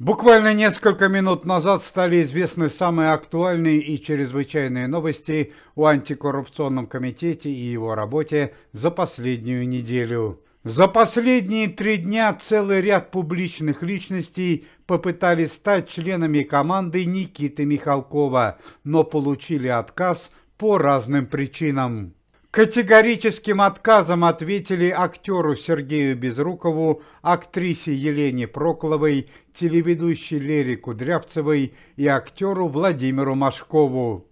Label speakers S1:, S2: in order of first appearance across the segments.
S1: Буквально несколько минут назад стали известны самые актуальные и чрезвычайные новости о антикоррупционном комитете и его работе за последнюю неделю. За последние три дня целый ряд публичных личностей попытались стать членами команды Никиты Михалкова, но получили отказ по разным причинам. Категорическим отказом ответили актеру Сергею Безрукову, актрисе Елене Прокловой, телеведущей Лере Кудрявцевой и актеру Владимиру Машкову.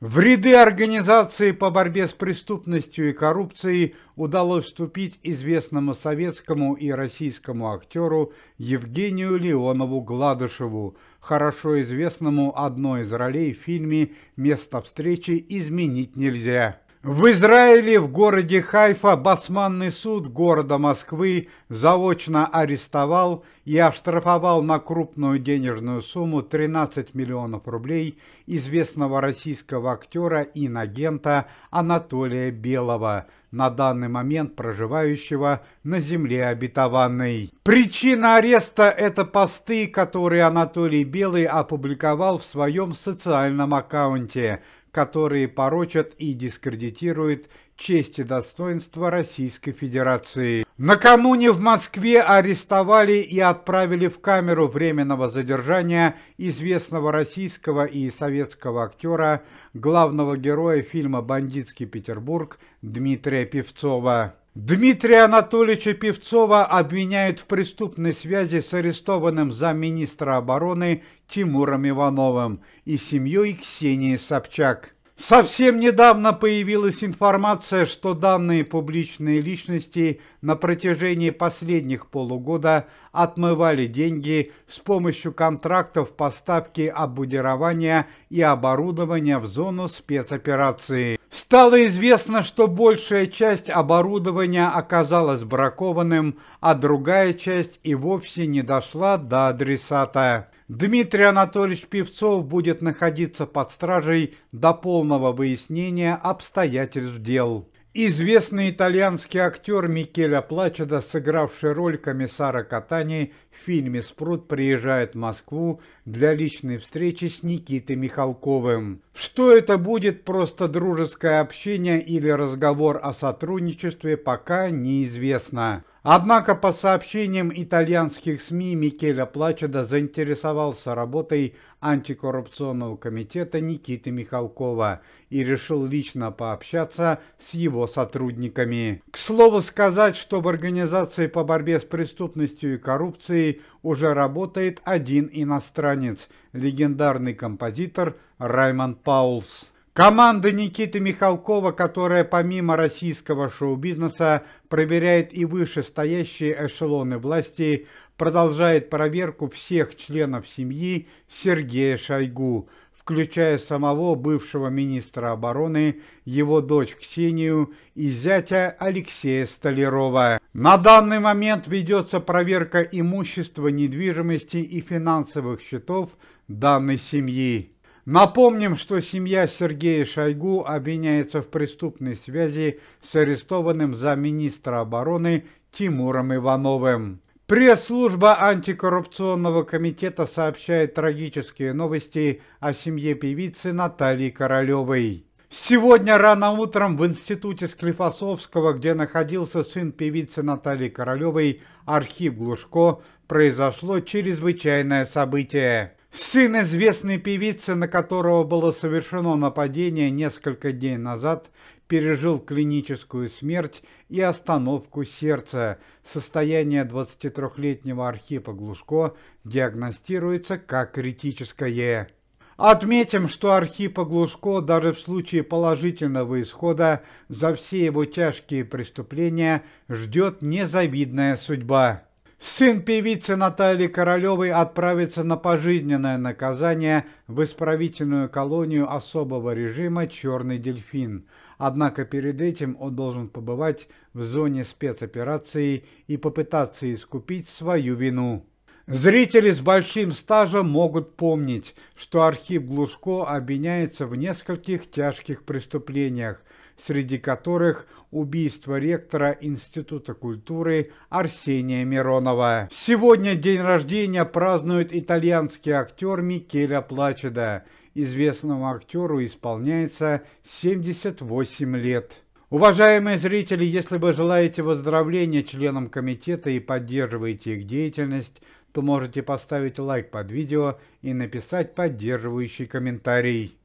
S1: В ряды организации по борьбе с преступностью и коррупцией удалось вступить известному советскому и российскому актеру Евгению Леонову Гладышеву, хорошо известному одной из ролей в фильме «Место встречи изменить нельзя». В Израиле в городе Хайфа басманный суд города Москвы заочно арестовал и оштрафовал на крупную денежную сумму 13 миллионов рублей известного российского актера и инагента Анатолия Белого, на данный момент проживающего на земле обетованной. Причина ареста – это посты, которые Анатолий Белый опубликовал в своем социальном аккаунте – которые порочат и дискредитируют честь и достоинство Российской Федерации. Накануне в Москве арестовали и отправили в камеру временного задержания известного российского и советского актера, главного героя фильма «Бандитский Петербург» Дмитрия Певцова. Дмитрия Анатольевича Певцова обвиняют в преступной связи с арестованным замминистра обороны Тимуром Ивановым и семьей Ксении Собчак. Совсем недавно появилась информация, что данные публичные личности на протяжении последних полугода отмывали деньги с помощью контрактов поставки обмундирования и оборудования в зону спецоперации. Стало известно, что большая часть оборудования оказалась бракованным, а другая часть и вовсе не дошла до адресата. Дмитрий Анатольевич Певцов будет находиться под стражей до полного выяснения обстоятельств дел. Известный итальянский актер Микеля Плачеда, сыгравший роль комиссара Катани в фильме «Спрут» приезжает в Москву для личной встречи с Никитой Михалковым. Что это будет просто дружеское общение или разговор о сотрудничестве, пока неизвестно. Однако по сообщениям итальянских СМИ Микеля Плачеда заинтересовался работой антикоррупционного комитета Никиты Михалкова и решил лично пообщаться с его сотрудниками. К слову сказать, что в организации по борьбе с преступностью и коррупцией уже работает один иностранец, легендарный композитор – Раймонд Паулс. Команда Никиты Михалкова, которая помимо российского шоу-бизнеса проверяет и вышестоящие эшелоны власти, продолжает проверку всех членов семьи Сергея Шойгу, включая самого бывшего министра обороны, его дочь Ксению и зятя Алексея Столярова. На данный момент ведется проверка имущества, недвижимости и финансовых счетов данной семьи. Напомним, что семья Сергея Шойгу обвиняется в преступной связи с арестованным замминистра обороны Тимуром Ивановым. Пресс-служба антикоррупционного комитета сообщает трагические новости о семье певицы Натальи Королевой. Сегодня рано утром в институте Склифосовского, где находился сын певицы Натальи Королевой Архип Глушко, произошло чрезвычайное событие сын известной певицы, на которого было совершено нападение несколько дней назад, пережил клиническую смерть и остановку сердца. Состояние 23-летнего Архипа Глушко диагностируется как критическое. Отметим, что Архипа Глушко даже в случае положительного исхода за все его тяжкие преступления ждет незавидная судьба. Сын певицы Натальи Королевой отправится на пожизненное наказание в исправительную колонию особого режима «Черный дельфин». Однако перед этим он должен побывать в зоне спецоперации и попытаться искупить свою вину. Зрители с большим стажем могут помнить, что Архип Глушко обвиняется в нескольких тяжких преступлениях, среди которых убийство ректора Института культуры Арсения Миронова. Сегодня день рождения празднует итальянский актер Микеля Плачеда. Известному актеру исполняется 78 лет. Уважаемые зрители, если вы желаете выздоровления членам комитета и поддерживаете их деятельность, то можете поставить лайк под видео и написать поддерживающий комментарий.